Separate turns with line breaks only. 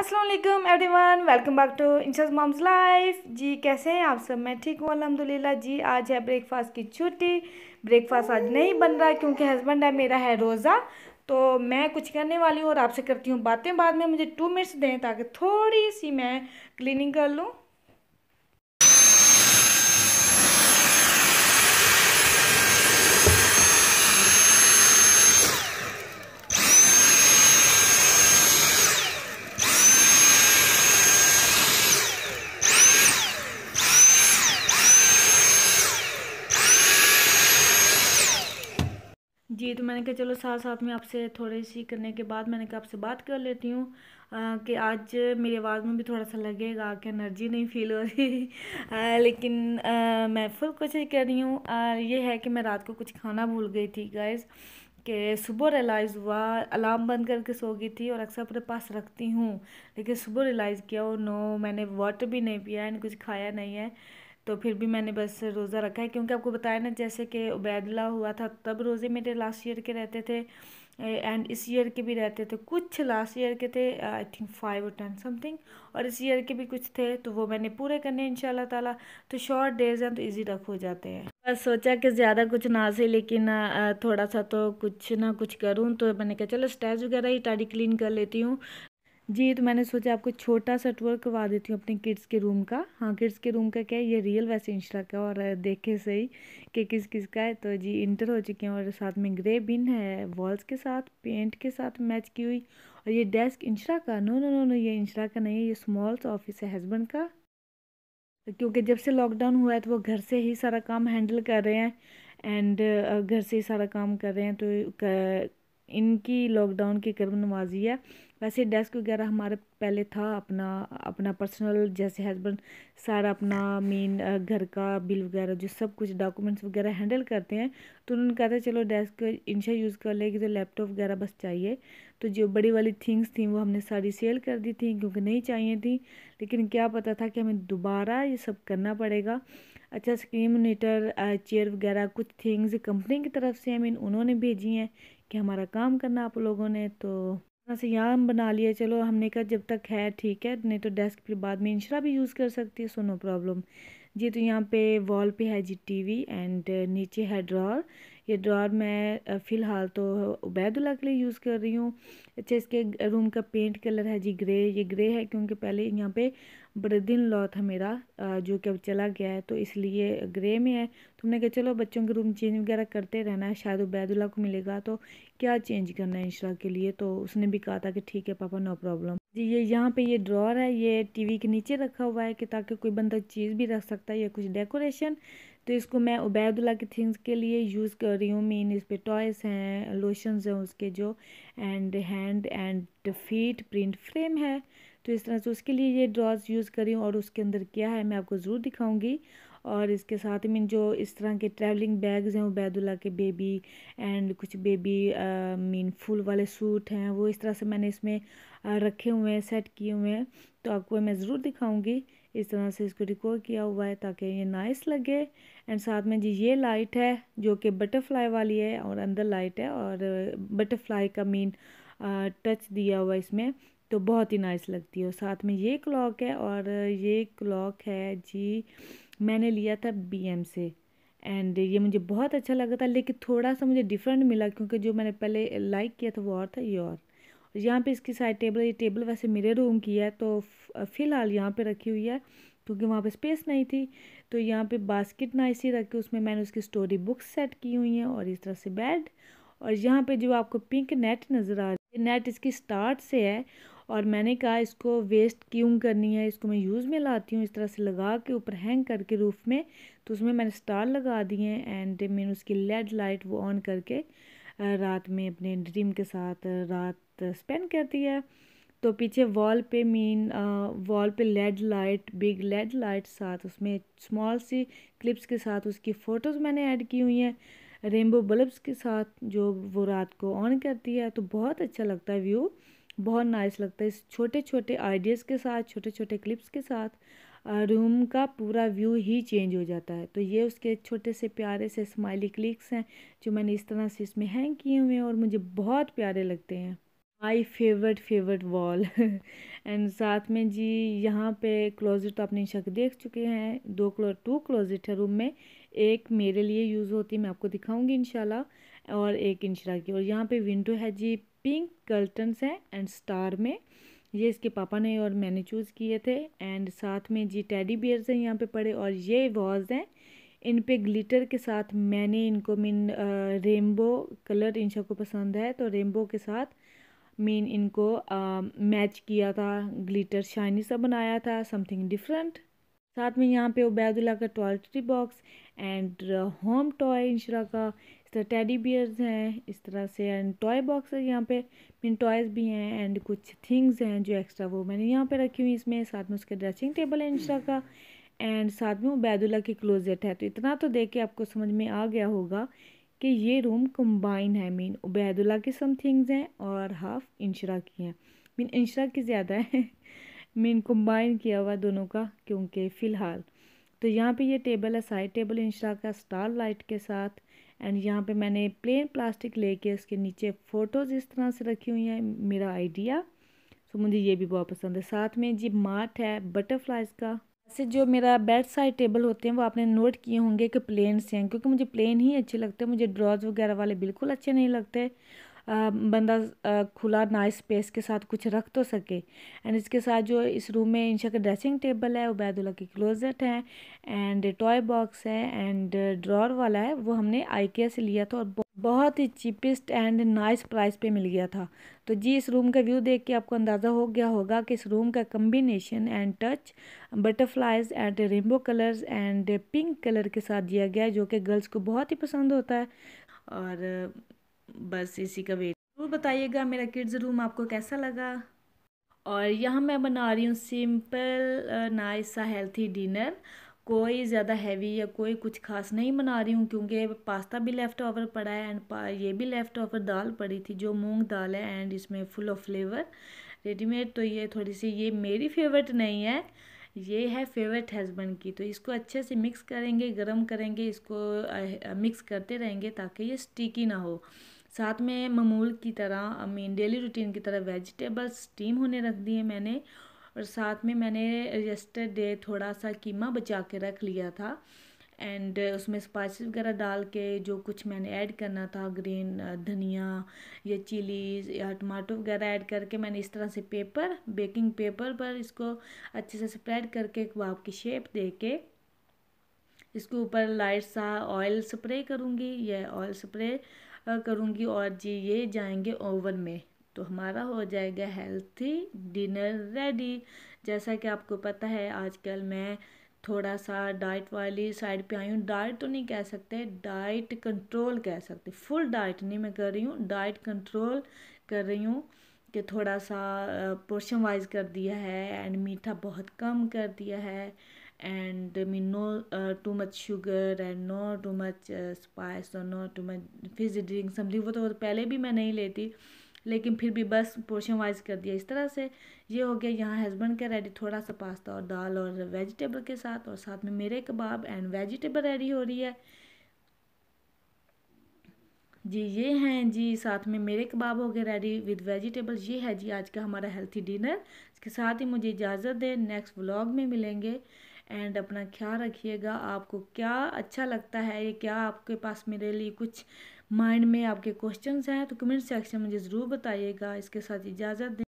Aslam everyone welcome back to Insha's mom's life जी कैसे हैं आप सब मैं ठीक हूँ अलहमदिल्ला जी आज है ब्रेकफास्ट की छुट्टी ब्रेकफास्ट आज नहीं बन रहा क्योंकि हस्बैंड है मेरा है रोज़ा तो मैं कुछ करने वाली हूँ और आपसे करती हूँ बातें बाद में मुझे टू मिनट्स दें ताकि थोड़ी सी मैं क्लिनिंग कर लूँ जी तो मैंने कहा चलो साथ साथ में आपसे थोड़ी सी करने के बाद मैंने कहा आपसे बात कर लेती हूँ कि आज मेरी आवाज़ में भी थोड़ा सा लगेगा कि एनर्जी नहीं फील हो रही आ, लेकिन आ, मैं फुल कोशिश कर रही हूँ ये है कि मैं रात को कुछ खाना भूल गई थी गाइस कि सुबह रियलाइज़ हुआ अलार्म बंद करके सो गई थी और अक्सर अपने पास रखती हूँ लेकिन सुबह रियलाइज़ किया और oh नो मैंने वाटर भी नहीं पिया एंड कुछ खाया नहीं है तो फिर भी मैंने बस रोज़ा रखा है क्योंकि आपको बताया ना जैसे कि उबैदला हुआ था तब रोज़े मेरे लास्ट ईयर के रहते थे एंड इस ईयर के भी रहते थे कुछ लास्ट ईयर के थे आई थिंक फाइव और टेन समथिंग और इस ईयर के भी कुछ थे तो वो मैंने पूरे करने इन ताला तो शॉर्ट डेज हैं तो इजी रख हो जाते हैं बस सोचा कि ज़्यादा कुछ ना से लेकिन थोड़ा सा तो कुछ ना कुछ करूँ तो मैंने कहा चलो स्टेज वगैरह ही टाड़ी क्लीन कर लेती हूँ जी तो मैंने सोचा आपको छोटा सा टूर करवा देती हूँ अपने किड्स के रूम का हाँ किड्स के रूम का क्या है ये रियल वैसे इंस्टा का और देखे सही कि किस किस का है तो जी इंटर हो चुके हैं और साथ में ग्रे बिन है वॉल्स के साथ पेंट के साथ मैच की हुई और ये डेस्क इंस्टा का नो नो नो नो ये इंस्टा का नहीं है ये स्मॉल्स ऑफिस है हस्बैंड का क्योंकि जब से लॉकडाउन हुआ है तो वो घर से ही सारा काम हैंडल कर रहे हैं एंड घर से ही सारा काम कर रहे हैं तो इनकी लॉकडाउन की करीब नवाजी है वैसे डेस्क वगैरह हमारे पहले था अपना अपना पर्सनल जैसे हस्बैंड सारा अपना मेन घर का बिल वगैरह जो सब कुछ डॉक्यूमेंट्स वगैरह हैंडल करते हैं तो उन्होंने कहा था चलो डेस्क इनशा यूज़ कर लेगी तो लैपटॉप वगैरह बस चाहिए तो जो बड़ी वाली थिंग्स थी वो हमने सारी सेल कर दी थी क्योंकि नहीं चाहिए थी लेकिन क्या पता था कि हमें दोबारा ये सब करना पड़ेगा अच्छा स्क्रीन मोनीटर चेयर वगैरह कुछ थिंग्स कंपनी की तरफ से आई मीन उन्होंने भेजी हैं कि हमारा काम करना आप लोगों ने तो से यहाँ बना लिया चलो हमने कहा जब तक है ठीक है नहीं तो डेस्क पर बाद में इंशरा भी यूज़ कर सकती है सो नो प्रॉब्लम जी तो यहाँ पे वॉल पे है जी टीवी एंड नीचे है ड्रॉर ये ड्रॉर मैं फ़िलहाल तो उबैदुल्ला के लिए यूज़ कर रही हूँ अच्छा इसके रूम का पेंट कलर है जी ग्रे ये ग्रे है क्योंकि पहले यहाँ पे बड़े लॉ था मेरा जो कि अब चला गया है तो इसलिए ग्रे में है तो हमने कहा चलो बच्चों के रूम चेंज वगैरह करते रहना है शायद उबैदुल्ला को मिलेगा तो क्या चेंज करना है इंशरा के लिए तो उसने भी कहा था कि ठीक है पापा नो प्रॉब्लम जी ये यहाँ पे ये ड्रॉर है ये टीवी के नीचे रखा हुआ है कि ताकि कोई बंदा चीज़ भी रख सकता है या कुछ डेकोरेशन तो इसको मैं उबैदुल्ला की थिंग्स के लिए यूज़ कर रही हूँ मीन इस पर टॉयस हैं लोशंस हैं उसके जो and hand and feet print frame है तो इस तरह से उसके लिए ये ड्रॉज यूज़ करी हूँ और उसके अंदर क्या है मैं आपको ज़रूर दिखाऊँगी और इसके साथ में जो इस तरह के ट्रैवलिंग बैग्स हैं उबैदुल्ला के बेबी एंड कुछ बेबी मीन फुल वाले सूट हैं वो इस तरह से मैंने इसमें रखे हुए हैं सेट किए हुए हैं तो आपको मैं ज़रूर दिखाऊँगी इस तरह से इसको रिकॉर्ड किया हुआ है ताकि ये नाइस लगे एंड साथ में जी ये लाइट है जो कि बटरफ्लाई वाली है और अंदर लाइट है और बटरफ्लाई का मीन टच दिया हुआ इसमें तो बहुत ही नाइस लगती है और साथ में ये क्लॉक है और ये क्लॉक है जी मैंने लिया था बीएम से एंड ये मुझे बहुत अच्छा लगा था लेकिन थोड़ा सा मुझे डिफरेंट मिला क्योंकि जो मैंने पहले लाइक किया था वो और था ये और यहाँ पे इसकी साइड टेबल ये टेबल वैसे मेरे रूम की है तो फ़िलहाल यहाँ पे रखी हुई है क्योंकि वहाँ पे स्पेस नहीं थी तो यहाँ पे बास्केट नाइस ही रखी उसमें मैंने उसकी स्टोरी बुक्स सेट की हुई हैं और इस तरह से बेड और यहाँ पे जो आपको पिंक नेट नज़र आ रही है नेट इसकी स्टार्ट से है और मैंने कहा इसको वेस्ट क्यों करनी है इसको मैं यूज़ में लाती हूँ इस तरह से लगा के ऊपर हैंग करके रूफ़ में तो उसमें मैंने स्टार लगा दिए एंड मैंने उसकी लेड लाइट वो ऑन करके रात में अपने ड्रीम के साथ रात स्पेंड करती है तो पीछे वॉल पे मीन वॉल पे LED light big LED light साथ उसमें स्मॉल सी क्लिप्स के साथ उसकी फ़ोटोज़ मैंने ऐड की हुई हैं रेनबो बल्ब्स के साथ जो वो रात को ऑन करती है तो बहुत अच्छा लगता है व्यू बहुत नाइस लगता है इस छोटे छोटे आइडियाज़ के साथ छोटे छोटे क्लिप्स के साथ रूम का पूरा व्यू ही चेंज हो जाता है तो ये उसके छोटे से प्यारे से स्माइली क्लिक्स हैं जो मैंने इस तरह से इसमें हैंग किए हुए हैं और मुझे बहुत प्यारे लगते हैं my favourite favourite wall and साथ में जी यहाँ पे क्लोज़ेट तो आपने शक देख चुके हैं दो क्लो टू क्लोज़ेट है रूम में एक मेरे लिए यूज़ होती है मैं आपको दिखाऊंगी इनशाला और एक इंशरा की और यहाँ पे विंडो है जी पिंक कर्टन्स हैं एंड स्टार में ये इसके पापा ने और मैंने चूज़ किए थे एंड साथ में जी टेडी बियर्स हैं यहाँ पे पड़े और ये वॉज हैं इन पे ग्लिटर के साथ मैंने इनको मीन रेनबो कलर इन सबको पसंद है तो रेनबो के साथ मीन इनको मैच किया था ग्लिटर शाइनी सा बनाया था समथिंग डिफरेंट साथ में यहाँ पे उबैदुल्ला का toiletry box and home toy Inshara का इस तरह टेडी बियर्स हैं इस तरह से एंड टॉय बॉक्स है यहाँ पे मीन टॉयज़ भी हैं एंड कुछ थिंग्स हैं जो एक्स्ट्रा वो मैंने यहाँ पे रखी हुई इसमें साथ में उसके ड्रेसिंग टेबल है इंशरा का एंड साथ में उबैदुल्ला की क्लोजेट है तो इतना तो देख के आपको समझ में आ गया होगा कि ये रूम कम्बाइन है मीन उबैदुल्ला की सम थिंग्स हैं और हाफ इंशरा की हैं मीन इंशरा की ज़्यादा है मीन कंबाइन किया हुआ दोनों का क्योंकि फ़िलहाल तो यहाँ पे ये टेबल है साइड टेबल इंशा का स्टार लाइट के साथ एंड यहाँ पे मैंने प्लेन प्लास्टिक लेके इसके नीचे फ़ोटोज़ इस तरह से रखी हुई हैं मेरा आइडिया सो मुझे ये भी बहुत पसंद है साथ में जी मार्ट है बटरफ्लाइज का ऐसे जो मेरा बेड साइड टेबल होते हैं वो आपने नोट किए होंगे कि प्लेन से हैं क्योंकि मुझे प्लेन ही अच्छे लगते हैं मुझे ड्रॉज वगैरह वाले बिल्कुल अच्छे नहीं लगते बंदा खुला नाइस स्पेस के साथ कुछ रख तो सके एंड इसके साथ जो इस रूम में इंशा का ड्रेसिंग टेबल है उबैदुल्ला की क्लोजेट है एंड टॉय बॉक्स है एंड ड्रॉर वाला है वो हमने के से लिया था और बहुत ही चीपेस्ट एंड नाइस प्राइस पे मिल गया था तो जी इस रूम का व्यू देख के आपको अंदाज़ा हो गया होगा कि इस रूम का combination and touch butterflies and rainbow colours and pink colour के साथ दिया गया है जो कि गर्ल्स को बहुत ही पसंद होता है और बस इसी का वेट ज़रूर बताइएगा मेरा किड्स रूम आपको कैसा लगा और यहाँ मैं बना रही हूँ सिंपल नाइस सा हेल्थी डिनर कोई ज़्यादा हैवी या कोई कुछ खास नहीं बना रही हूँ क्योंकि पास्ता भी लेफ़्ट ओवर पड़ा है एंड ये भी लेफ़्ट ओवर दाल पड़ी थी जो मूंग दाल है एंड इसमें फुल ऑफ फ्लेवर रेडीमेड तो ये थोड़ी सी ये मेरी फेवरेट नहीं है ये है फेवरेट हस्बैंड की तो इसको अच्छे से मिक्स करेंगे गर्म करेंगे इसको मिक्स करते रहेंगे ताकि ये स्टिकी ना हो साथ में ममूल की तरह मेन डेली रूटीन की तरह वेजिटेबल्स स्टीम होने रख दिए मैंने और साथ में मैंने यस्टरडे थोड़ा सा कीमा बचा के रख लिया था एंड उसमें स्पाइसेस वगैरह डाल के जो कुछ मैंने ऐड करना था ग्रीन धनिया या चिलीज़ या टमाटो वगैरह ऐड करके मैंने इस तरह से पेपर बेकिंग पेपर पर इसको अच्छे से स्प्रेड करके कबाब की शेप दे के इसके ऊपर लाइट सा ऑयल स्प्रे करूँगी यह ऑयल स्प्रे करूँगी और जी ये जाएंगे ओवन में तो हमारा हो जाएगा हेल्थी डिनर रेडी जैसा कि आपको पता है आजकल मैं थोड़ा सा डाइट वाली साइड पे आई हूँ डाइट तो नहीं कह सकते डाइट कंट्रोल कह सकते फुल डाइट नहीं मैं कर रही हूँ डाइट कंट्रोल कर रही हूँ कि थोड़ा सा पोर्शन वाइज कर दिया है एंड मीठा बहुत कम कर दिया है and I mean no uh, too much sugar and no too much uh, spice और no too much fizzy drink समझी वो तो पहले भी मैं नहीं लेती लेकिन फिर भी बस पोर्शन वाइज कर दिया इस तरह से ये हो गया यहाँ हस्बैंड का रेडी थोड़ा सा पास्ता और दाल और वेजिटेबल के साथ और साथ में मेरे कबाब एंड वेजिटेबल रेडी हो रही है जी ये हैं जी साथ में मेरे कबाब हो गए रेडी विद वेजिटेबल ये है जी आज का हमारा हेल्थी डिनर इसके साथ ही मुझे इजाज़त दें नेक्स्ट व्लॉग में मिलेंगे एंड अपना ख्याल रखिएगा आपको क्या अच्छा लगता है ये क्या आपके पास मेरे लिए कुछ माइंड में आपके क्वेश्चंस हैं तो कमेंट सेक्शन में मुझे ज़रूर बताइएगा इसके साथ इजाज़त दें